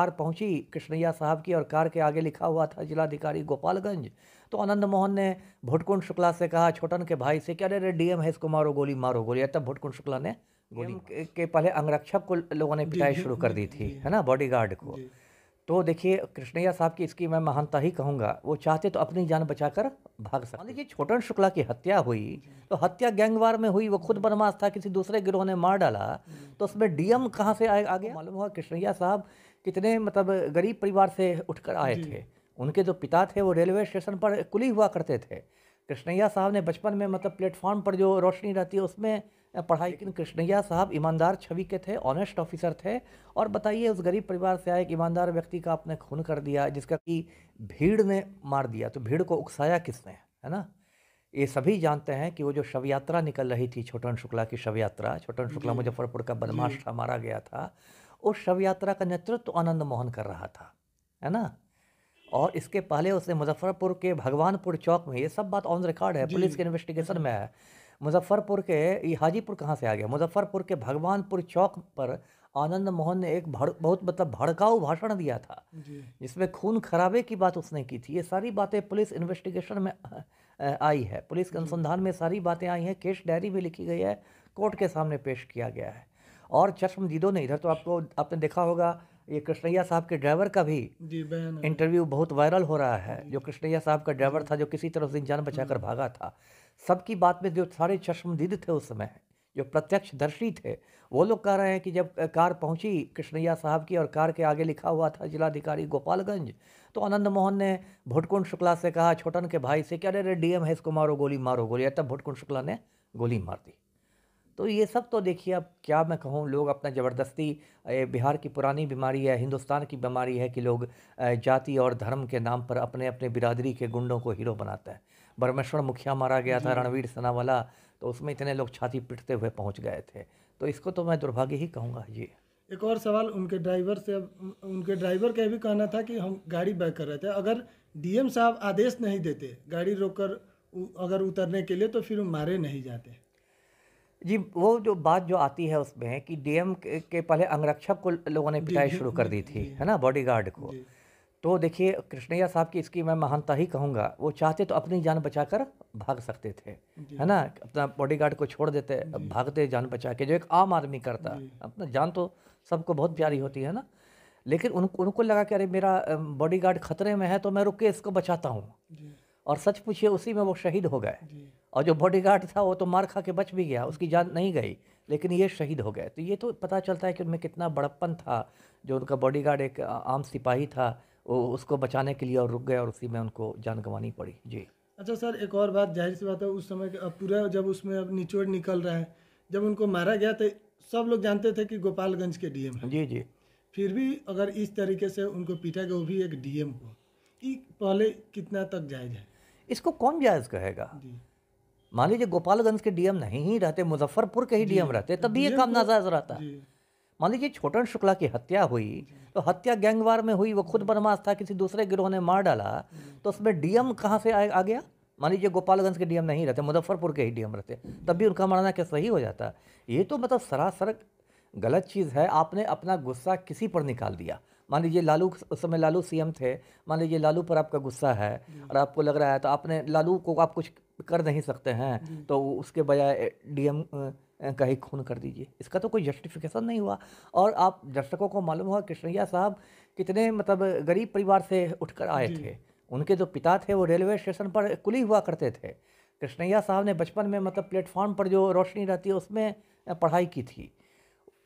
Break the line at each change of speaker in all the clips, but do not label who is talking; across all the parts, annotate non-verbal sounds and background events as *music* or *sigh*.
Car पहुंची कृष्णैया साहब की और कार के आगे लिखा हुआ था जिलाधिकारी गोपालगंज तो आनंद मोहन ने भुटकुंड शुक्ला से कहा छोटन के भाई से क्या अरे डीएम है इसको मारो गोली मारो गोली तब भुटकुंड शुक्ला ने गोली के पहले अंगरक्षक को लोगों ने पिटाई शुरू कर दी थी है ना बॉडीगार्ड को तो देखिए कृष्णैया साहब की इसकी मैं महानता ही कहूँगा वो चाहते तो अपनी जान बचाकर भाग सकते देखिए छोटन शुक्ला की हत्या हुई तो हत्या गैंगवार में हुई वो खुद बदमाश था किसी दूसरे गिरोह ने मार डाला तो उसमें डीएम कहाँ से आए आगे मालूम हुआ कृष्णैया साहब कितने मतलब गरीब परिवार से उठकर आए थे उनके जो पिता थे वो रेलवे स्टेशन पर कुली हुआ करते थे कृष्णैया साहब ने बचपन में मतलब प्लेटफॉर्म पर जो रोशनी रहती है उसमें पढ़ाई लेकिन कृष्णैया साहब ईमानदार छवि के थे ऑनेस्ट ऑफिसर थे और बताइए उस गरीब परिवार से आए एक ईमानदार व्यक्ति का आपने खून कर दिया जिसका कि भीड़ ने मार दिया तो भीड़ को उकसाया किसने है ना ये सभी जानते हैं कि वो जो शव यात्रा निकल रही थी छोटन शुक्ला की शव यात्रा छोटन शुक्ला मुजफ्फरपुर का बदमाश था मारा गया था उस शव यात्रा का नेतृत्व आनंद मोहन कर रहा था है ना और इसके पहले उसने मुजफ्फरपुर के भगवानपुर चौक में ये सब बात ऑन रिकॉर्ड है पुलिस के इन्वेस्टिगेशन में है मुजफ्फरपुर के ये हाजीपुर कहाँ से आ गया मुजफ्फरपुर के भगवानपुर चौक पर आनंद मोहन ने एक भड़ बहुत मतलब भड़काऊ भाषण दिया था जिसमें खून खराबे की बात उसने की थी ये सारी बातें पुलिस इन्वेस्टिगेशन में आई है पुलिस अनुसंधान में सारी बातें आई हैं केस डायरी भी लिखी गई है कोर्ट के सामने पेश किया गया है और चश्मदीदों ने इधर तो आपको आपने देखा होगा ये कृष्णैया साहब के ड्राइवर का भी इंटरव्यू बहुत वायरल हो रहा है जो कृष्णैया साहब का ड्राइवर था जो किसी तरह से जान बचा कर हम्म। भागा था सबकी बात में जो सारे चश्मदीद थे उस समय जो प्रत्यक्षदर्शी थे वो लोग कह रहे हैं कि जब कार पहुंची कृष्णैया साहब की और कार के आगे लिखा हुआ था जिलाधिकारी गोपालगंज तो आनंद मोहन ने भुटकुंड शुक्ला से कहा छोटन के भाई से क्या अरे रे डीएम है इसको मारो गोली मारो गोली तब भुटकुंड शुक्ला ने गोली मार दी तो ये सब तो देखिए अब क्या मैं कहूँ लोग अपना ज़बरदस्ती बिहार की पुरानी बीमारी है हिंदुस्तान की बीमारी है कि लोग जाति और धर्म के नाम पर अपने अपने बिरादरी के गुंडों को हीरो बनाता है बर्मेश्वर मुखिया मारा गया था रणवीर सनावाला तो उसमें इतने लोग छाती पिटते हुए पहुँच गए थे तो इसको तो मैं दुर्भाग्य ही कहूँगा जी
एक और सवाल उनके ड्राइवर से अब उनके ड्राइवर का भी कहना था कि हम गाड़ी बैक कर रहे थे अगर डीएम साहब आदेश नहीं देते गाड़ी रोककर अगर उतरने के लिए तो फिर मारे नहीं जाते जी वो
जो बात जो आती है उसमें कि डीएम के पहले अंगरक्षक को लोगों ने पिटाई शुरू कर दी थी है ना बॉडीगार्ड को तो देखिए कृष्णैया साहब की इसकी मैं महानता ही कहूँगा वो चाहते तो अपनी जान बचाकर भाग सकते थे है ना अपना बॉडीगार्ड को छोड़ देते भागते जान बचा के जो एक आम आदमी करता अपना जान तो सबको बहुत प्यारी होती है ना लेकिन उन, उनको लगा कि अरे मेरा बॉडीगार्ड खतरे में है तो मैं रुक के इसको बचाता हूँ और सच पूछिए उसी में वो शहीद हो गए और जो बॉडीगार्ड था वो तो मार खा के बच भी गया उसकी जान नहीं गई लेकिन ये शहीद हो गए तो ये तो पता चलता है कि उनमें कितना बड़प्पन था जो उनका बॉडीगार्ड एक आम सिपाही था वो उसको बचाने के लिए और रुक गए और उसी में उनको जान गंवानी पड़ी जी
अच्छा सर एक और बात जाहिर सी बात है उस समय अब पूरा जब उसमें अब निचोड़ निकल रहा है जब उनको मारा गया तो सब लोग जानते थे कि गोपालगंज के डीएम है जी जी फिर भी अगर इस तरीके से उनको पीटा गया वो भी एक डीएम को पहले कितना तक जायज़ है इसको
कौन जायज़ कहेगा मान लीजिए गोपालगंज के डीएम नहीं ही रहते मुजफ्फरपुर के ही डीएम रहते तब भी ये काम तो- नाजायज रहता मान लीजिए छोटन शुक्ला की हत्या हुई तो हत्या गैंगवार में हुई वो खुद बदमाश था किसी दूसरे गिरोह ने मार डाला तो उसमें डीएम कहाँ से आ, गया मान लीजिए गोपालगंज के डीएम नहीं रहते मुजफ्फरपुर के ही डीएम रहते तब भी उनका मरना क्या सही हो जाता ये तो मतलब सरासर गलत चीज़ है आपने अपना गुस्सा किसी पर निकाल दिया मान लीजिए लालू उस समय लालू सीएम थे मान लीजिए लालू पर आपका गुस्सा है और आपको लग रहा है तो आपने लालू को आप कुछ कर नहीं सकते हैं तो उसके बजाय डीएम का ही खून कर दीजिए इसका तो कोई जस्टिफिकेशन नहीं हुआ और आप दर्शकों को मालूम हुआ कृष्णैया साहब कितने मतलब गरीब परिवार से उठकर आए थे उनके जो पिता थे वो रेलवे स्टेशन पर कुली हुआ करते थे कृष्णैया साहब ने बचपन में मतलब प्लेटफॉर्म पर जो रोशनी रहती है उसमें पढ़ाई की थी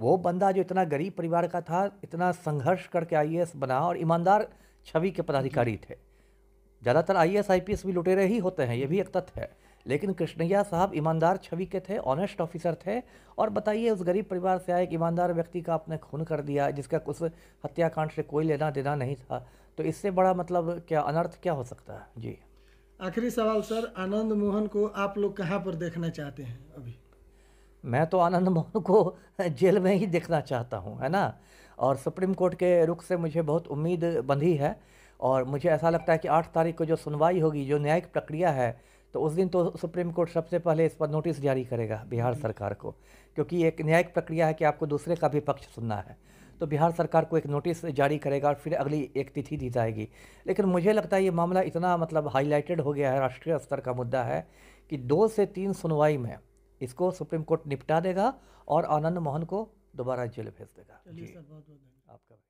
वो बंदा जो इतना गरीब परिवार का था इतना संघर्ष करके आई बना और ईमानदार छवि के पदाधिकारी थे ज़्यादातर I S I P S भी लुटेरे ही होते हैं ये भी एक तथ्य है लेकिन कृष्णैया साहब ईमानदार छवि के थे ऑनेस्ट ऑफिसर थे और बताइए उस गरीब परिवार से आए एक ईमानदार व्यक्ति का आपने खून कर दिया जिसका उस हत्याकांड से कोई लेना देना नहीं था तो इससे बड़ा मतलब क्या अनर्थ क्या हो सकता है जी
आखिरी सवाल सर आनंद मोहन को आप लोग कहाँ पर देखना चाहते हैं अभी
मैं तो आनंद मोहन को *laughs* जेल में ही देखना चाहता हूँ है ना और सुप्रीम कोर्ट के रुख से मुझे बहुत उम्मीद बंधी है और मुझे ऐसा लगता है कि आठ तारीख को जो सुनवाई होगी जो न्यायिक प्रक्रिया है तो उस दिन तो सुप्रीम कोर्ट सबसे पहले इस पर नोटिस जारी करेगा बिहार सरकार को क्योंकि एक न्यायिक प्रक्रिया है कि आपको दूसरे का भी पक्ष सुनना है तो बिहार सरकार को एक नोटिस जारी करेगा और फिर अगली एक तिथि दी जाएगी लेकिन मुझे लगता है ये मामला इतना मतलब हाईलाइटेड हो गया है राष्ट्रीय स्तर का मुद्दा है कि दो से तीन सुनवाई में इसको सुप्रीम कोर्ट निपटा देगा और आनंद मोहन को दोबारा जेल भेज देगा जी आपका